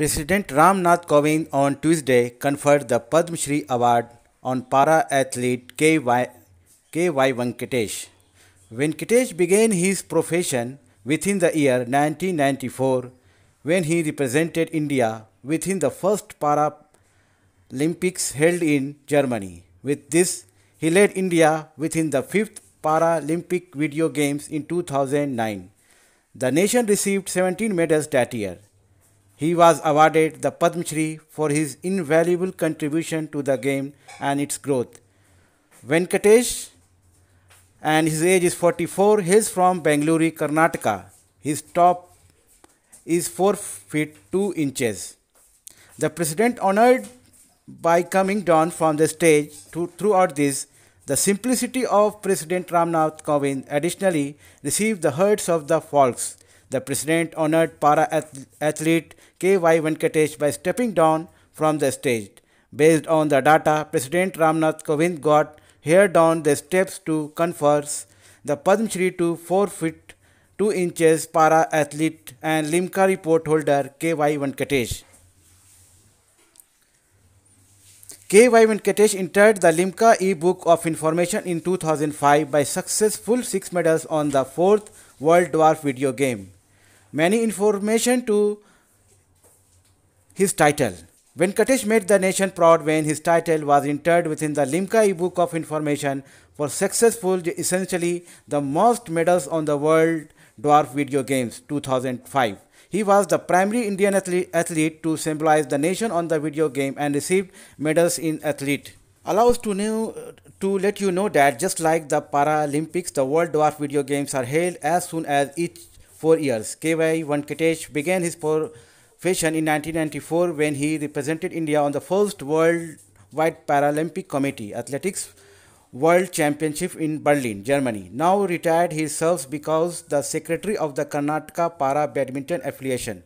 President Ramnath Kovind on Tuesday conferred the Padma Shri Award on para athlete K.Y. K.Y. Venkatesh. Venkatesh began his profession within the year 1994 when he represented India within the first para Olympics held in Germany. With this, he led India within the fifth Paralympic Video Games in 2009. The nation received 17 medals that year. He was awarded the Padma Shri for his invaluable contribution to the game and its growth. Venkatesh and his age is 44. He is from Bangalore, Karnataka. His top is 4 feet 2 inches. The president honored by coming down from the stage to, throughout this. The simplicity of President Ramnath Kovind additionally received the hearts of the folks the president honored para athlete K.Y. Venkatesh by stepping down from the stage. Based on the data, President Ramnath Kovind got here down the steps to confer the Padma Shri to 4 feet 2 inches para athlete and Limca report holder K.Y. Venkatesh. K.Y. Venkatesh entered the Limca e-book of information in 2005 by successful 6 medals on the 4th World Dwarf video game many information to his title. When Katesh made the nation proud when his title was entered within the Limca Book of Information for successful, essentially the most medals on the World Dwarf Video Games 2005. He was the primary Indian athlete to symbolize the nation on the video game and received medals in athlete. Allows to know to let you know that just like the Paralympics, the World Dwarf Video Games are held as soon as each four years. K.Y. Venkatesh began his profession in 1994 when he represented India on the first worldwide Paralympic Committee Athletics World Championship in Berlin, Germany. Now retired, he serves because the secretary of the Karnataka Para Badminton Affiliation.